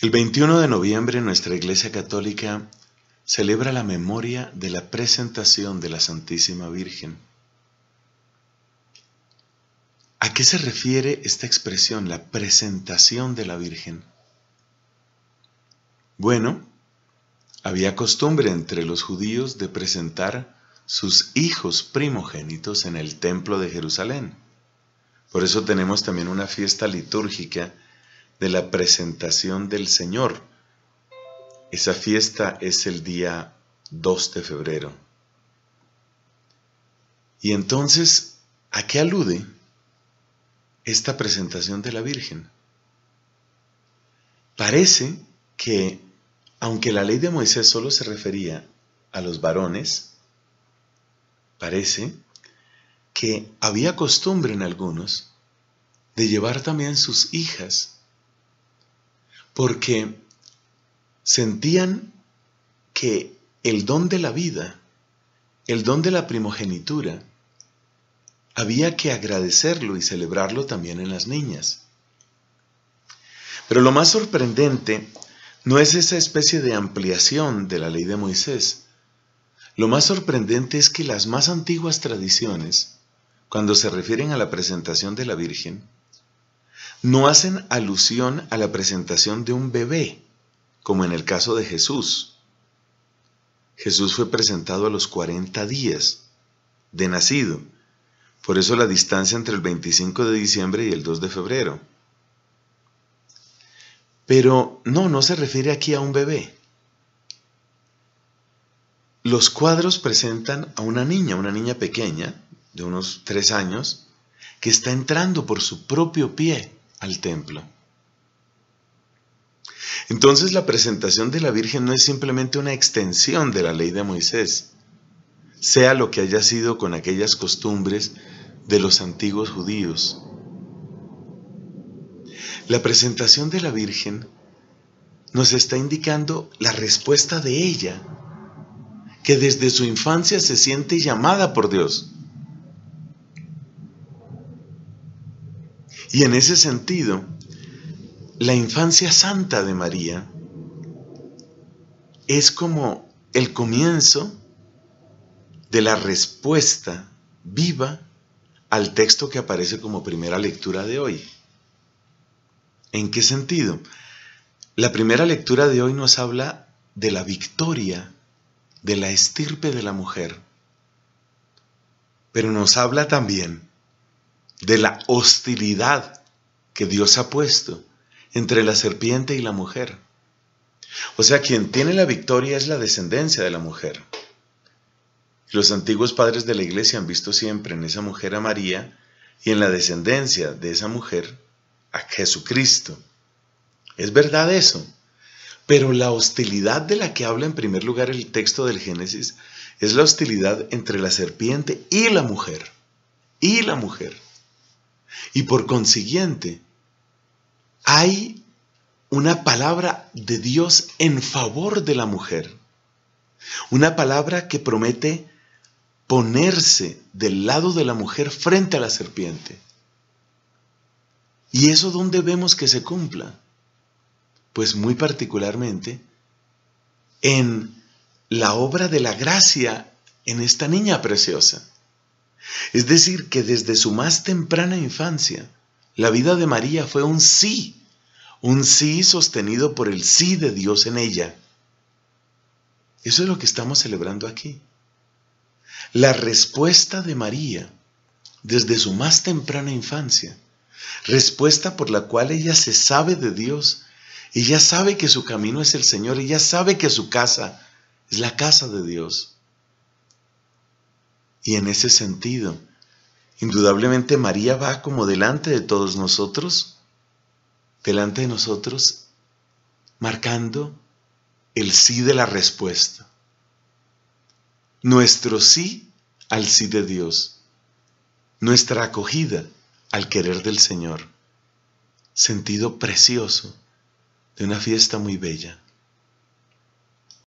El 21 de noviembre nuestra Iglesia Católica celebra la memoria de la presentación de la Santísima Virgen. ¿A qué se refiere esta expresión, la presentación de la Virgen? Bueno, había costumbre entre los judíos de presentar sus hijos primogénitos en el templo de Jerusalén. Por eso tenemos también una fiesta litúrgica de la presentación del Señor. Esa fiesta es el día 2 de febrero. Y entonces, ¿a qué alude esta presentación de la Virgen? Parece que, aunque la ley de Moisés solo se refería a los varones, parece que había costumbre en algunos de llevar también sus hijas porque sentían que el don de la vida, el don de la primogenitura, había que agradecerlo y celebrarlo también en las niñas. Pero lo más sorprendente no es esa especie de ampliación de la ley de Moisés. Lo más sorprendente es que las más antiguas tradiciones, cuando se refieren a la presentación de la Virgen, no hacen alusión a la presentación de un bebé, como en el caso de Jesús. Jesús fue presentado a los 40 días de nacido, por eso la distancia entre el 25 de diciembre y el 2 de febrero. Pero no, no se refiere aquí a un bebé. Los cuadros presentan a una niña, una niña pequeña, de unos tres años, que está entrando por su propio pie al templo. Entonces la presentación de la Virgen no es simplemente una extensión de la ley de Moisés, sea lo que haya sido con aquellas costumbres de los antiguos judíos. La presentación de la Virgen nos está indicando la respuesta de ella, que desde su infancia se siente llamada por Dios Y en ese sentido, la infancia santa de María es como el comienzo de la respuesta viva al texto que aparece como primera lectura de hoy. ¿En qué sentido? La primera lectura de hoy nos habla de la victoria de la estirpe de la mujer, pero nos habla también de la hostilidad que Dios ha puesto entre la serpiente y la mujer. O sea, quien tiene la victoria es la descendencia de la mujer. Los antiguos padres de la iglesia han visto siempre en esa mujer a María y en la descendencia de esa mujer a Jesucristo. Es verdad eso. Pero la hostilidad de la que habla en primer lugar el texto del Génesis es la hostilidad entre la serpiente y la mujer. Y la mujer. Y por consiguiente, hay una palabra de Dios en favor de la mujer. Una palabra que promete ponerse del lado de la mujer frente a la serpiente. ¿Y eso dónde vemos que se cumpla? Pues muy particularmente en la obra de la gracia en esta niña preciosa. Es decir, que desde su más temprana infancia, la vida de María fue un sí, un sí sostenido por el sí de Dios en ella. Eso es lo que estamos celebrando aquí. La respuesta de María desde su más temprana infancia, respuesta por la cual ella se sabe de Dios, ella sabe que su camino es el Señor, ella sabe que su casa es la casa de Dios. Y en ese sentido, indudablemente María va como delante de todos nosotros, delante de nosotros, marcando el sí de la respuesta. Nuestro sí al sí de Dios. Nuestra acogida al querer del Señor. Sentido precioso de una fiesta muy bella.